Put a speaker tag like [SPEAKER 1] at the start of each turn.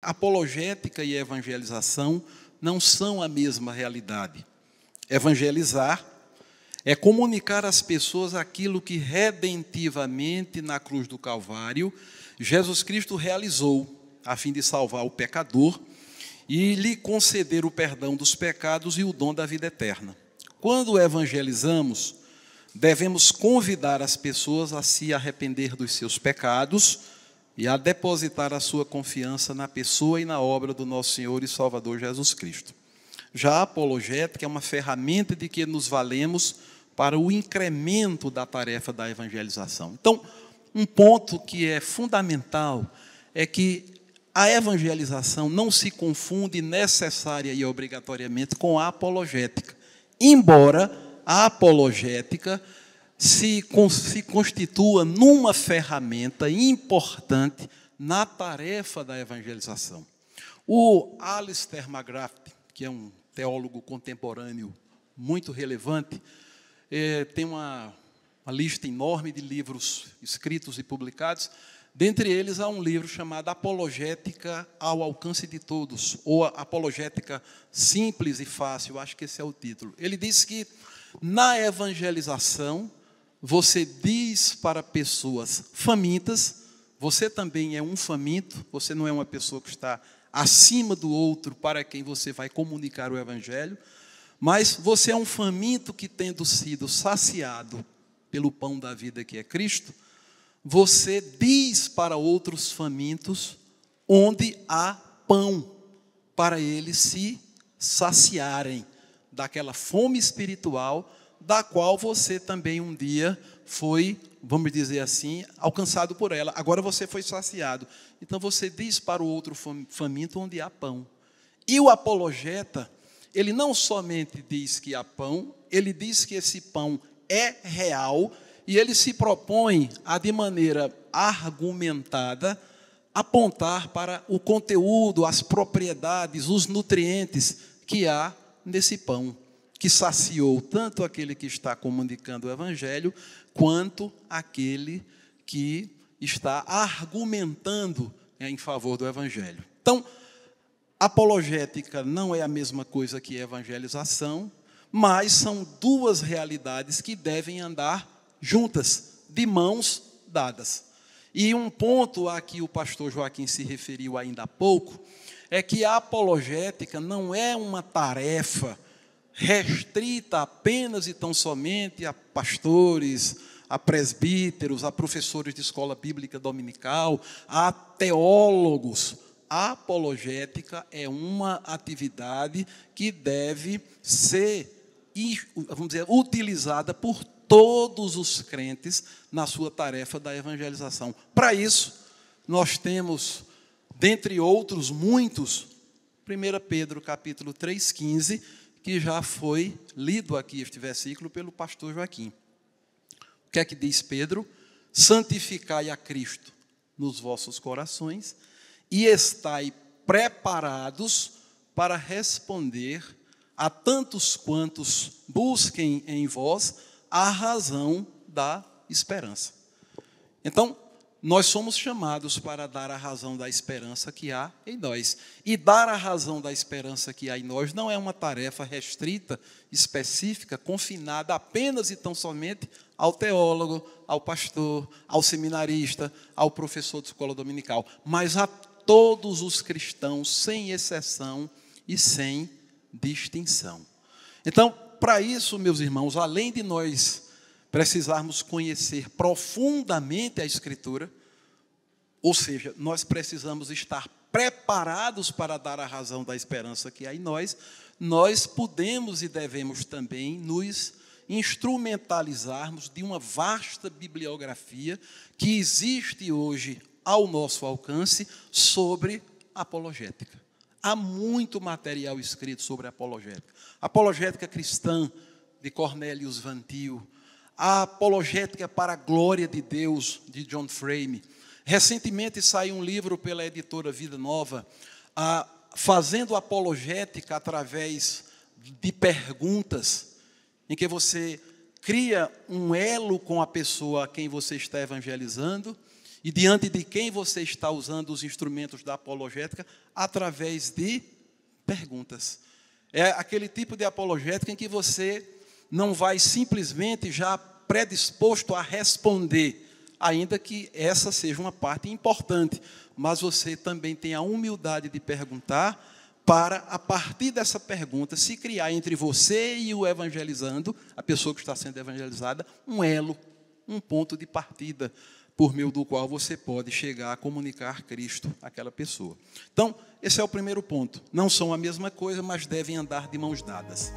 [SPEAKER 1] Apologética e evangelização não são a mesma realidade. Evangelizar é comunicar às pessoas aquilo que redentivamente na cruz do Calvário Jesus Cristo realizou a fim de salvar o pecador e lhe conceder o perdão dos pecados e o dom da vida eterna. Quando evangelizamos, devemos convidar as pessoas a se arrepender dos seus pecados e a depositar a sua confiança na pessoa e na obra do nosso Senhor e Salvador Jesus Cristo. Já a apologética é uma ferramenta de que nos valemos para o incremento da tarefa da evangelização. Então, um ponto que é fundamental é que a evangelização não se confunde necessária e obrigatoriamente com a apologética, embora a apologética se, se constitua numa ferramenta importante na tarefa da evangelização. O Alistair McGrath, que é um teólogo contemporâneo muito relevante, é, tem uma, uma lista enorme de livros escritos e publicados. Dentre eles, há um livro chamado Apologética ao Alcance de Todos, ou Apologética Simples e Fácil, acho que esse é o título. Ele diz que na evangelização você diz para pessoas famintas, você também é um faminto, você não é uma pessoa que está acima do outro para quem você vai comunicar o evangelho, mas você é um faminto que, tendo sido saciado pelo pão da vida que é Cristo, você diz para outros famintos onde há pão para eles se saciarem daquela fome espiritual da qual você também um dia foi, vamos dizer assim, alcançado por ela. Agora você foi saciado. Então você diz para o outro faminto onde há pão. E o apologeta, ele não somente diz que há pão, ele diz que esse pão é real e ele se propõe a, de maneira argumentada, apontar para o conteúdo, as propriedades, os nutrientes que há nesse pão que saciou tanto aquele que está comunicando o Evangelho, quanto aquele que está argumentando em favor do Evangelho. Então, apologética não é a mesma coisa que evangelização, mas são duas realidades que devem andar juntas, de mãos dadas. E um ponto a que o pastor Joaquim se referiu ainda há pouco é que a apologética não é uma tarefa restrita apenas e tão somente a pastores, a presbíteros, a professores de escola bíblica dominical, a teólogos. A apologética é uma atividade que deve ser, vamos dizer, utilizada por todos os crentes na sua tarefa da evangelização. Para isso, nós temos, dentre outros muitos, 1 Pedro capítulo 3,15, que já foi lido aqui este versículo pelo pastor Joaquim. O que é que diz Pedro? Santificai a Cristo nos vossos corações e estai preparados para responder a tantos quantos busquem em vós a razão da esperança. Então, nós somos chamados para dar a razão da esperança que há em nós. E dar a razão da esperança que há em nós não é uma tarefa restrita, específica, confinada apenas e tão somente ao teólogo, ao pastor, ao seminarista, ao professor de escola dominical, mas a todos os cristãos, sem exceção e sem distinção. Então, para isso, meus irmãos, além de nós precisarmos conhecer profundamente a Escritura, ou seja, nós precisamos estar preparados para dar a razão da esperança que há em nós, nós podemos e devemos também nos instrumentalizarmos de uma vasta bibliografia que existe hoje ao nosso alcance sobre apologética. Há muito material escrito sobre apologética. Apologética cristã, de Cornelius Vantil, a Apologética para a Glória de Deus, de John Frame. Recentemente saiu um livro pela editora Vida Nova, a, fazendo apologética através de perguntas, em que você cria um elo com a pessoa a quem você está evangelizando e diante de quem você está usando os instrumentos da apologética através de perguntas. É aquele tipo de apologética em que você não vai simplesmente já predisposto a responder, ainda que essa seja uma parte importante, mas você também tem a humildade de perguntar para, a partir dessa pergunta, se criar entre você e o evangelizando, a pessoa que está sendo evangelizada, um elo, um ponto de partida, por meio do qual você pode chegar a comunicar Cristo àquela pessoa. Então, esse é o primeiro ponto. Não são a mesma coisa, mas devem andar de mãos dadas.